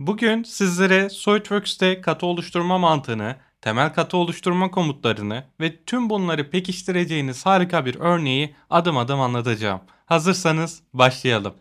Bugün sizlere SolidWorks'te katı oluşturma mantığını, temel katı oluşturma komutlarını ve tüm bunları pekiştireceğiniz harika bir örneği adım adım anlatacağım. Hazırsanız başlayalım.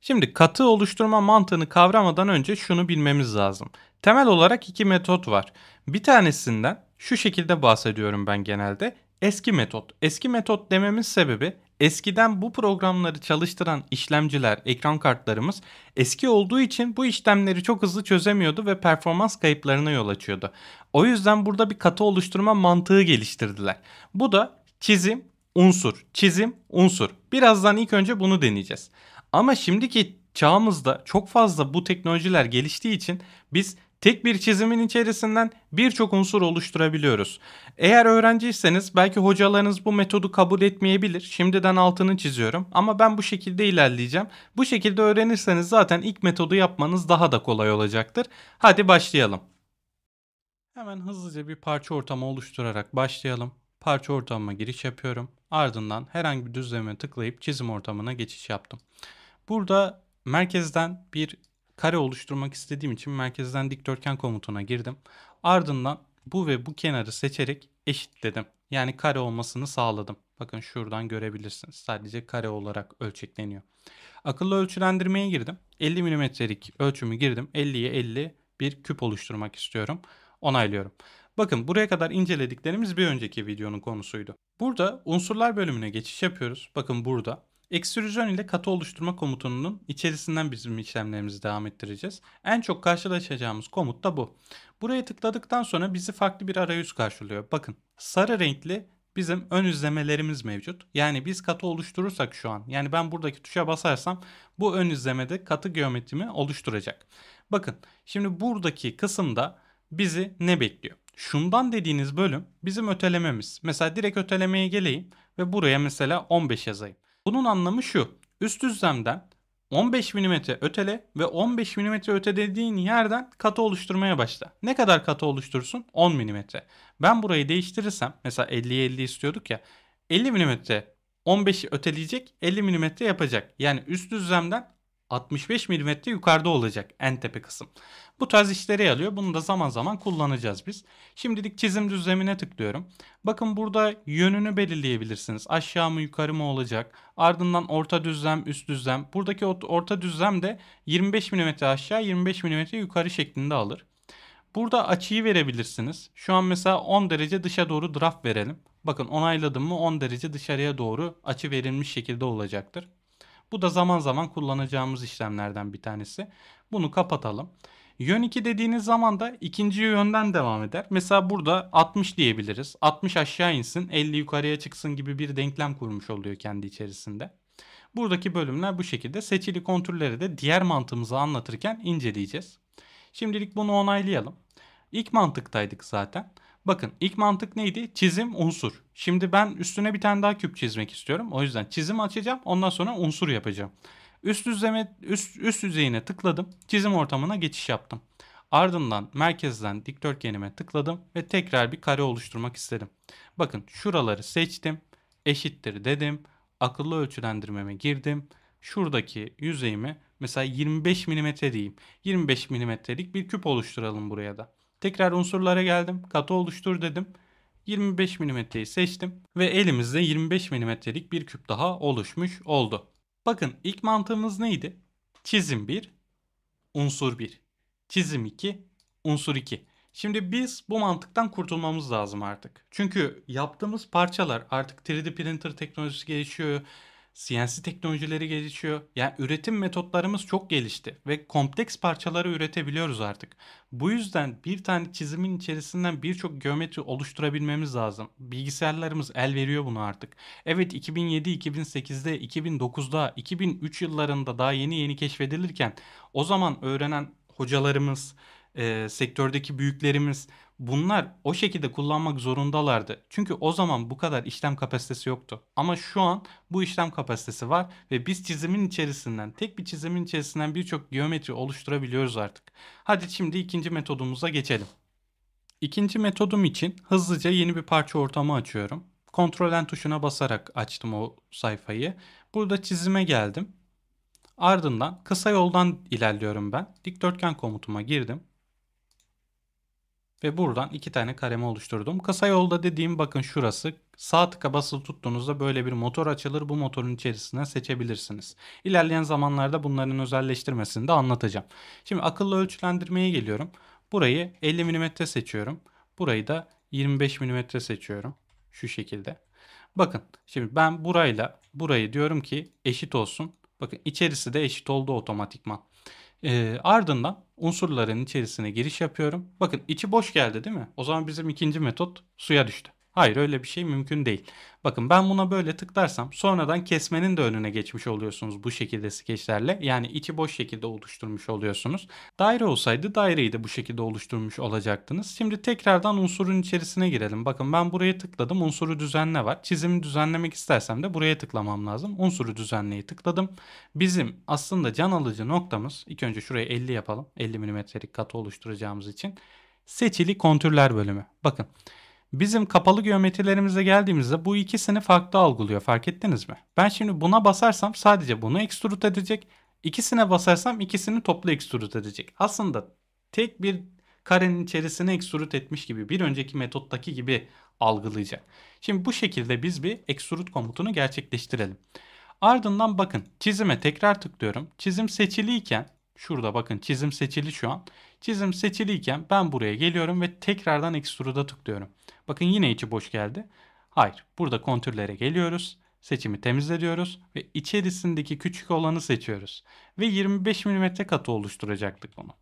Şimdi katı oluşturma mantığını kavramadan önce şunu bilmemiz lazım. Temel olarak iki metot var. Bir tanesinden şu şekilde bahsediyorum ben genelde. Eski metot. Eski metot dememin sebebi Eskiden bu programları çalıştıran işlemciler, ekran kartlarımız eski olduğu için bu işlemleri çok hızlı çözemiyordu ve performans kayıplarına yol açıyordu. O yüzden burada bir katı oluşturma mantığı geliştirdiler. Bu da çizim, unsur, çizim, unsur. Birazdan ilk önce bunu deneyeceğiz. Ama şimdiki çağımızda çok fazla bu teknolojiler geliştiği için biz Tek bir çizimin içerisinden birçok unsur oluşturabiliyoruz. Eğer öğrenciyseniz belki hocalarınız bu metodu kabul etmeyebilir. Şimdiden altını çiziyorum ama ben bu şekilde ilerleyeceğim. Bu şekilde öğrenirseniz zaten ilk metodu yapmanız daha da kolay olacaktır. Hadi başlayalım. Hemen hızlıca bir parça ortamı oluşturarak başlayalım. Parça ortamıma giriş yapıyorum. Ardından herhangi bir düzleme tıklayıp çizim ortamına geçiş yaptım. Burada merkezden bir kare oluşturmak istediğim için merkezden dikdörtgen komutuna girdim. Ardından bu ve bu kenarı seçerek eşitledim. Yani kare olmasını sağladım. Bakın şuradan görebilirsiniz. Sadece kare olarak ölçekleniyor. Akıllı ölçülendirmeye girdim. 50 milimetrelik ölçümü girdim. 50'ye 50 bir küp oluşturmak istiyorum. Onaylıyorum. Bakın buraya kadar incelediklerimiz bir önceki videonun konusuydu. Burada unsurlar bölümüne geçiş yapıyoruz. Bakın burada Extrusion ile katı oluşturma komutunun içerisinden bizim işlemlerimizi devam ettireceğiz. En çok karşılaşacağımız komut da bu. Buraya tıkladıktan sonra bizi farklı bir arayüz karşılıyor. Bakın sarı renkli bizim ön izlemelerimiz mevcut. Yani biz katı oluşturursak şu an yani ben buradaki tuşa basarsam bu ön izlemede katı geometrimi oluşturacak. Bakın şimdi buradaki kısımda bizi ne bekliyor? Şundan dediğiniz bölüm bizim ötelememiz. Mesela direkt ötelemeye geleyim ve buraya mesela 15 yazayım. Bunun anlamı şu. Üst düzlemden 15 mm ötele ve 15 mm öte dediğin yerden katı oluşturmaya başla. Ne kadar katı oluştursun? 10 mm. Ben burayı değiştirirsem mesela 50 50 istiyorduk ya 50 mm 15'i öteleyecek 50 mm yapacak. Yani üst düzlemden 65 mm yukarıda olacak en tepe kısım. Bu tarz işleri alıyor. Bunu da zaman zaman kullanacağız biz. Şimdilik çizim düzlemine tıklıyorum. Bakın burada yönünü belirleyebilirsiniz. Aşağı mı yukarı mı olacak? Ardından orta düzlem, üst düzlem. Buradaki orta düzlem de 25 mm aşağı 25 mm yukarı şeklinde alır. Burada açıyı verebilirsiniz. Şu an mesela 10 derece dışa doğru draft verelim. Bakın onayladım mı 10 derece dışarıya doğru açı verilmiş şekilde olacaktır. Bu da zaman zaman kullanacağımız işlemlerden bir tanesi. Bunu kapatalım. Yön 2 dediğiniz zaman da ikinci yönden devam eder. Mesela burada 60 diyebiliriz. 60 aşağı insin 50 yukarıya çıksın gibi bir denklem kurmuş oluyor kendi içerisinde. Buradaki bölümler bu şekilde. Seçili kontrolleri de diğer mantığımızı anlatırken inceleyeceğiz. Şimdilik bunu onaylayalım. İlk mantıktaydık zaten. Bakın ilk mantık neydi? Çizim unsur. Şimdi ben üstüne bir tane daha küp çizmek istiyorum. O yüzden çizim açacağım. Ondan sonra unsur yapacağım. Üst, düzleme, üst, üst yüzeyine tıkladım. Çizim ortamına geçiş yaptım. Ardından merkezden dikdörtgenime tıkladım ve tekrar bir kare oluşturmak istedim. Bakın şuraları seçtim. Eşittir dedim. Akıllı ölçülendirmeme girdim. Şuradaki yüzeyimi mesela 25 mm diyeyim. 25 mm'lik bir küp oluşturalım buraya da. Tekrar unsurlara geldim. Katı oluştur dedim. 25 mm'yi seçtim ve elimizde 25 mm'lik bir küp daha oluşmuş oldu. Bakın ilk mantığımız neydi? Çizim 1, unsur 1. Çizim 2, unsur 2. Şimdi biz bu mantıktan kurtulmamız lazım artık. Çünkü yaptığımız parçalar artık 3D printer teknolojisi gelişiyor. CNC teknolojileri gelişiyor. Yani üretim metotlarımız çok gelişti ve kompleks parçaları üretebiliyoruz artık. Bu yüzden bir tane çizimin içerisinden birçok geometri oluşturabilmemiz lazım. Bilgisayarlarımız el veriyor bunu artık. Evet 2007, 2008'de, 2009'da, 2003 yıllarında daha yeni yeni keşfedilirken o zaman öğrenen hocalarımız, e, sektördeki büyüklerimiz Bunlar o şekilde kullanmak zorundalardı. Çünkü o zaman bu kadar işlem kapasitesi yoktu. Ama şu an bu işlem kapasitesi var ve biz çizimin içerisinden, tek bir çizimin içerisinden birçok geometri oluşturabiliyoruz artık. Hadi şimdi ikinci metodumuza geçelim. İkinci metodum için hızlıca yeni bir parça ortamı açıyorum. Ctrl N tuşuna basarak açtım o sayfayı. Burada çizime geldim. Ardından kısa yoldan ilerliyorum ben. Dikdörtgen komutuma girdim. Ve buradan iki tane kareme oluşturdum. Kısa yolda dediğim bakın şurası. Sağ tıka basılı tuttuğunuzda böyle bir motor açılır. Bu motorun içerisine seçebilirsiniz. İlerleyen zamanlarda bunların özelleştirmesini de anlatacağım. Şimdi akıllı ölçülendirmeye geliyorum. Burayı 50 mm seçiyorum. Burayı da 25 mm seçiyorum. Şu şekilde. Bakın şimdi ben burayla burayı diyorum ki eşit olsun. Bakın içerisi de eşit oldu otomatikman. E, ardından unsurların içerisine giriş yapıyorum. Bakın içi boş geldi değil mi? O zaman bizim ikinci metot suya düştü. Hayır öyle bir şey mümkün değil. Bakın ben buna böyle tıklarsam sonradan kesmenin de önüne geçmiş oluyorsunuz bu şekilde skeçlerle. Yani içi boş şekilde oluşturmuş oluyorsunuz. Daire olsaydı daireyi de bu şekilde oluşturmuş olacaktınız. Şimdi tekrardan unsurun içerisine girelim. Bakın ben buraya tıkladım. Unsuru düzenle var. Çizimi düzenlemek istersem de buraya tıklamam lazım. Unsuru düzenleyi tıkladım. Bizim aslında can alıcı noktamız ilk önce şuraya 50 yapalım. 50 milimetrelik katı oluşturacağımız için. Seçili kontürler bölümü. Bakın. Bizim kapalı geometrilerimize geldiğimizde bu ikisini farklı algılıyor fark ettiniz mi? Ben şimdi buna basarsam sadece bunu extrude edecek. İkisine basarsam ikisini toplu extrude edecek. Aslında tek bir karenin içerisine extrude etmiş gibi bir önceki metottaki gibi algılayacak. Şimdi bu şekilde biz bir extrude komutunu gerçekleştirelim. Ardından bakın çizime tekrar tıklıyorum. Çizim seçiliyken Şurada bakın çizim seçili şu an. Çizim seçiliyken ben buraya geliyorum ve tekrardan Extrude'a tıklıyorum. Bakın yine içi boş geldi. Hayır burada kontürlere geliyoruz. Seçimi temizle ve içerisindeki küçük olanı seçiyoruz. Ve 25 mm katı oluşturacaktık bunu.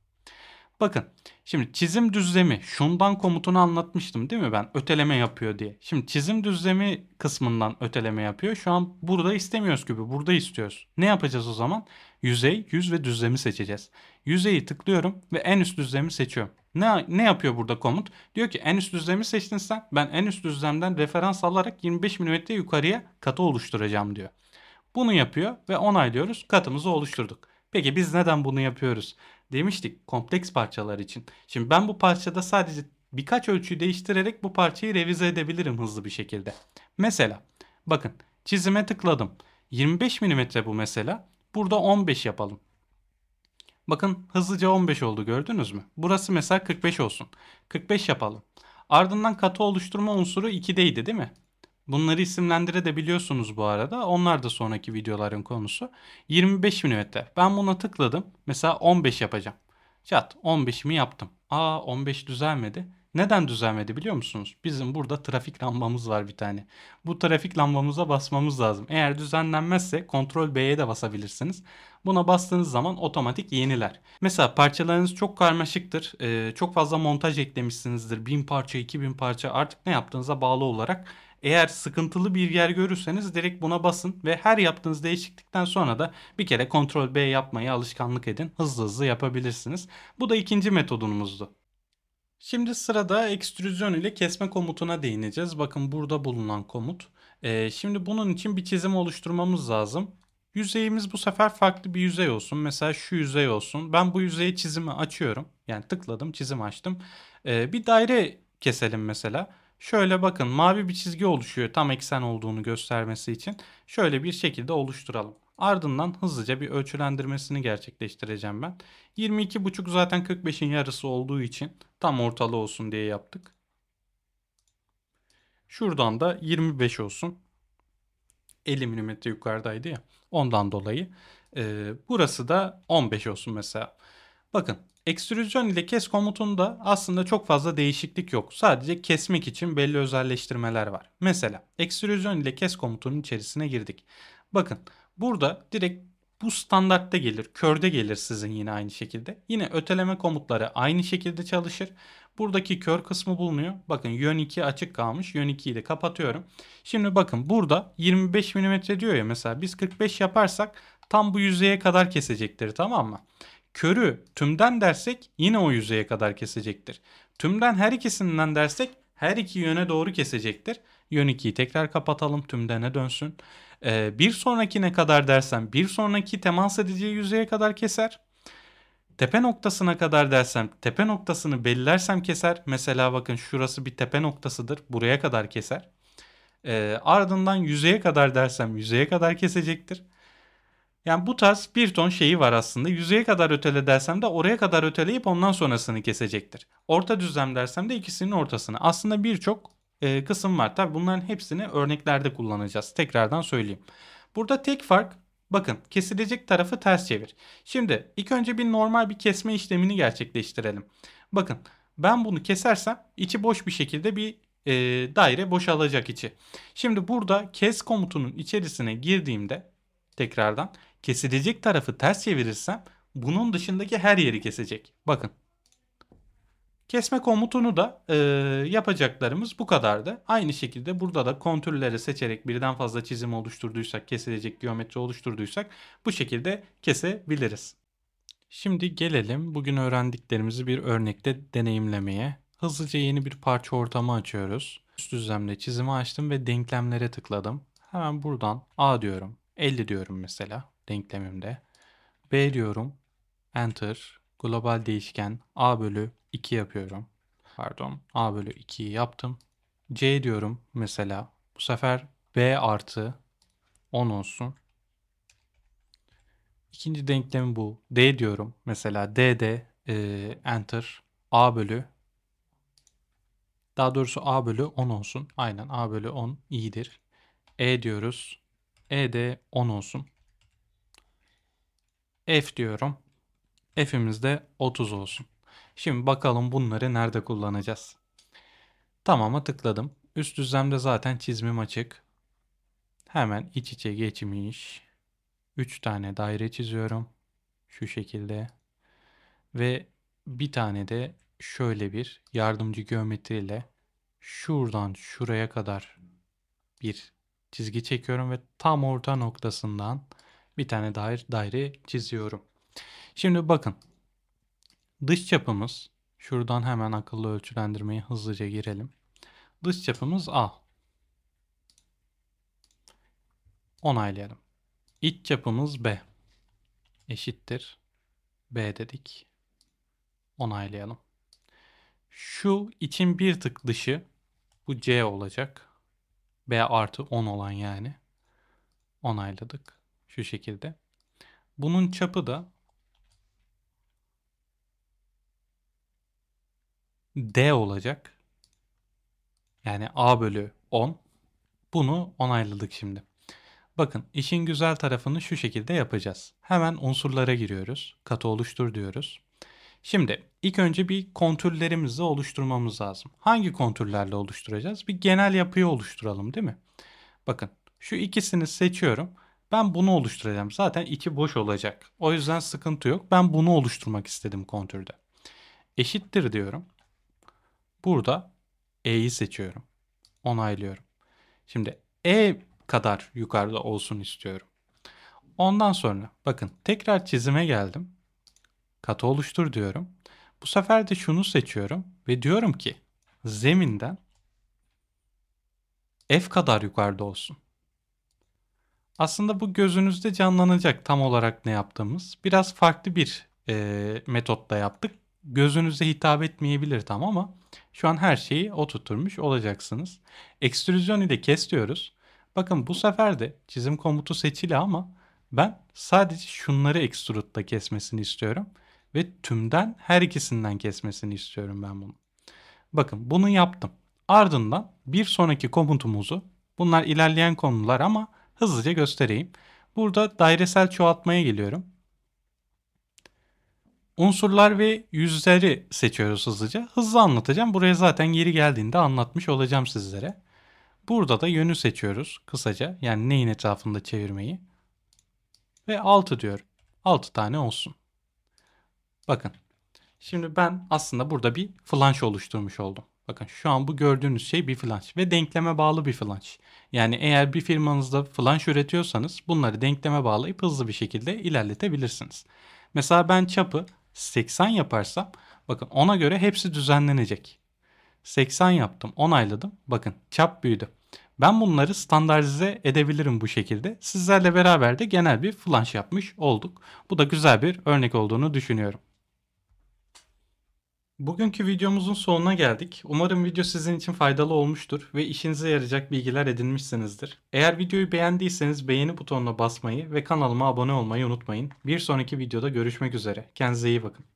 Bakın şimdi çizim düzlemi şundan komutunu anlatmıştım değil mi ben öteleme yapıyor diye. Şimdi çizim düzlemi kısmından öteleme yapıyor. Şu an burada istemiyoruz gibi burada istiyoruz. Ne yapacağız o zaman? Yüzey, yüz ve düzlemi seçeceğiz. Yüzeyi tıklıyorum ve en üst düzlemi seçiyorum. Ne, ne yapıyor burada komut? Diyor ki en üst düzlemi seçtin sen. Ben en üst düzlemden referans alarak 25 mm yukarıya katı oluşturacağım diyor. Bunu yapıyor ve onaylıyoruz. Katımızı oluşturduk. Peki biz neden bunu yapıyoruz? Demiştik kompleks parçalar için. Şimdi ben bu parçada sadece birkaç ölçüyü değiştirerek bu parçayı revize edebilirim hızlı bir şekilde. Mesela bakın çizime tıkladım. 25 mm bu mesela. Burada 15 yapalım. Bakın hızlıca 15 oldu gördünüz mü? Burası mesela 45 olsun. 45 yapalım. Ardından katı oluşturma unsuru 2'deydi değil mi? Bunları isimlendirebiliyorsunuz bu arada. Onlar da sonraki videoların konusu. 25 mm. Ben buna tıkladım. Mesela 15 yapacağım. Çat 15'imi yaptım. Aa 15 düzelmedi. Neden düzelmedi biliyor musunuz? Bizim burada trafik lambamız var bir tane. Bu trafik lambamıza basmamız lazım. Eğer düzenlenmezse Ctrl B'ye de basabilirsiniz. Buna bastığınız zaman otomatik yeniler. Mesela parçalarınız çok karmaşıktır. Ee, çok fazla montaj eklemişsinizdir. 1000 parça, 2000 parça artık ne yaptığınıza bağlı olarak eğer sıkıntılı bir yer görürseniz direkt buna basın ve her yaptığınız değişiklikten sonra da bir kere kontrol B yapmayı alışkanlık edin. Hızlı hızlı yapabilirsiniz. Bu da ikinci metodumuzdu. Şimdi sırada ekstrüzyon ile kesme komutuna değineceğiz. Bakın burada bulunan komut. Ee, şimdi bunun için bir çizim oluşturmamız lazım. Yüzeyimiz bu sefer farklı bir yüzey olsun. Mesela şu yüzey olsun. Ben bu yüzeye çizimi açıyorum. Yani tıkladım çizim açtım. Ee, bir daire keselim mesela. Şöyle bakın mavi bir çizgi oluşuyor tam eksen olduğunu göstermesi için. Şöyle bir şekilde oluşturalım. Ardından hızlıca bir ölçülendirmesini gerçekleştireceğim ben. 22,5 zaten 45'in yarısı olduğu için tam ortalı olsun diye yaptık. Şuradan da 25 olsun. 50 mm yukarıdaydı ya. Ondan dolayı. Ee, burası da 15 olsun mesela. Bakın Extrusion ile kes komutunda aslında çok fazla değişiklik yok. Sadece kesmek için belli özelleştirmeler var. Mesela extrusion ile kes komutunun içerisine girdik. Bakın burada direkt bu standartta gelir. Körde gelir sizin yine aynı şekilde. Yine öteleme komutları aynı şekilde çalışır. Buradaki kör kısmı bulunuyor. Bakın yön 2 açık kalmış. Yön 2'yi de kapatıyorum. Şimdi bakın burada 25 mm diyor ya mesela biz 45 yaparsak tam bu yüzeye kadar kesecektir tamam mı? körü tümden dersek yine o yüzeye kadar kesecektir. Tümden her ikisinden dersek her iki yöne doğru kesecektir. Yön 2'yi tekrar kapatalım tümdene dönsün. Ee, bir ne kadar dersem bir sonraki temas edeceği yüzeye kadar keser. Tepe noktasına kadar dersem tepe noktasını bellersem keser. Mesela bakın şurası bir tepe noktasıdır. Buraya kadar keser. Ee, ardından yüzeye kadar dersem yüzeye kadar kesecektir. Yani bu tarz bir ton şeyi var aslında. Yüzeye kadar ötele dersem de oraya kadar öteleyip ondan sonrasını kesecektir. Orta düzlem dersem de ikisinin ortasını. Aslında birçok e, kısım var. Tabi bunların hepsini örneklerde kullanacağız. Tekrardan söyleyeyim. Burada tek fark bakın kesilecek tarafı ters çevir. Şimdi ilk önce bir normal bir kesme işlemini gerçekleştirelim. Bakın ben bunu kesersem içi boş bir şekilde bir e, daire boşalacak içi. Şimdi burada kes komutunun içerisine girdiğimde tekrardan kesilecek tarafı ters çevirirsem bunun dışındaki her yeri kesecek. Bakın. Kesme komutunu da e, yapacaklarımız bu kadardı. Aynı şekilde burada da kontürleri seçerek birden fazla çizim oluşturduysak, kesilecek geometri oluşturduysak bu şekilde kesebiliriz. Şimdi gelelim bugün öğrendiklerimizi bir örnekte deneyimlemeye. Hızlıca yeni bir parça ortamı açıyoruz. Üst düzlemde çizimi açtım ve denklemlere tıkladım. Hemen buradan A diyorum. 50 diyorum mesela denklemimde. B diyorum. Enter. Global değişken A bölü 2 yapıyorum. Pardon. A bölü 2'yi yaptım. C diyorum mesela. Bu sefer B artı 10 olsun. İkinci denklemi bu. D diyorum. Mesela D de e, enter A bölü daha doğrusu A bölü 10 olsun. Aynen A bölü 10 iyidir. E diyoruz. E de 10 olsun f diyorum. f'imiz de 30 olsun. Şimdi bakalım bunları nerede kullanacağız. Tamama tıkladım. Üst düzlemde zaten çizimim açık. Hemen iç içe geçmiş. 3 tane daire çiziyorum. Şu şekilde. Ve bir tane de şöyle bir yardımcı geometriyle şuradan şuraya kadar bir çizgi çekiyorum ve tam orta noktasından bir tane daire, daire çiziyorum. Şimdi bakın dış çapımız şuradan hemen akıllı ölçülendirmeye hızlıca girelim. Dış çapımız A. Onaylayalım. İç çapımız B. Eşittir. B dedik. Onaylayalım. Şu için bir tık dışı bu C olacak. B artı 10 olan yani. Onayladık. Şu şekilde. Bunun çapı da D olacak. Yani A bölü 10. Bunu onayladık şimdi. Bakın işin güzel tarafını şu şekilde yapacağız. Hemen unsurlara giriyoruz. Katı oluştur diyoruz. Şimdi ilk önce bir kontürlerimizi oluşturmamız lazım. Hangi kontürlerle oluşturacağız? Bir genel yapıyı oluşturalım değil mi? Bakın şu ikisini seçiyorum. Ben bunu oluşturacağım. Zaten iki boş olacak. O yüzden sıkıntı yok. Ben bunu oluşturmak istedim kontürde. Eşittir diyorum. Burada E'yi seçiyorum. Onaylıyorum. Şimdi E kadar yukarıda olsun istiyorum. Ondan sonra bakın tekrar çizime geldim. Katı oluştur diyorum. Bu sefer de şunu seçiyorum ve diyorum ki zeminden F kadar yukarıda olsun. Aslında bu gözünüzde canlanacak tam olarak ne yaptığımız. Biraz farklı bir e, metotla yaptık. Gözünüze hitap etmeyebilir tam ama şu an her şeyi oturtmuş olacaksınız. Ekstrüzyon ile kesiyoruz. Bakın bu sefer de çizim komutu seçili ama ben sadece şunları extrude'da kesmesini istiyorum. Ve tümden her ikisinden kesmesini istiyorum ben bunu. Bakın bunu yaptım. Ardından bir sonraki komutumuzu bunlar ilerleyen konular ama hızlıca göstereyim. Burada dairesel çoğaltmaya geliyorum. Unsurlar ve yüzleri seçiyoruz hızlıca. Hızlı anlatacağım. Buraya zaten yeri geldiğinde anlatmış olacağım sizlere. Burada da yönü seçiyoruz kısaca. Yani neyin etrafında çevirmeyi. Ve 6 diyor. 6 tane olsun. Bakın. Şimdi ben aslında burada bir flanş oluşturmuş oldum. Bakın şu an bu gördüğünüz şey bir flanş ve denkleme bağlı bir flanş. Yani eğer bir firmanızda flanş üretiyorsanız bunları denkleme bağlayıp hızlı bir şekilde ilerletebilirsiniz. Mesela ben çapı 80 yaparsam bakın ona göre hepsi düzenlenecek. 80 yaptım onayladım bakın çap büyüdü. Ben bunları standartize edebilirim bu şekilde. Sizlerle beraber de genel bir flanş yapmış olduk. Bu da güzel bir örnek olduğunu düşünüyorum. Bugünkü videomuzun sonuna geldik. Umarım video sizin için faydalı olmuştur ve işinize yarayacak bilgiler edinmişsinizdir. Eğer videoyu beğendiyseniz beğeni butonuna basmayı ve kanalıma abone olmayı unutmayın. Bir sonraki videoda görüşmek üzere. Kendinize iyi bakın.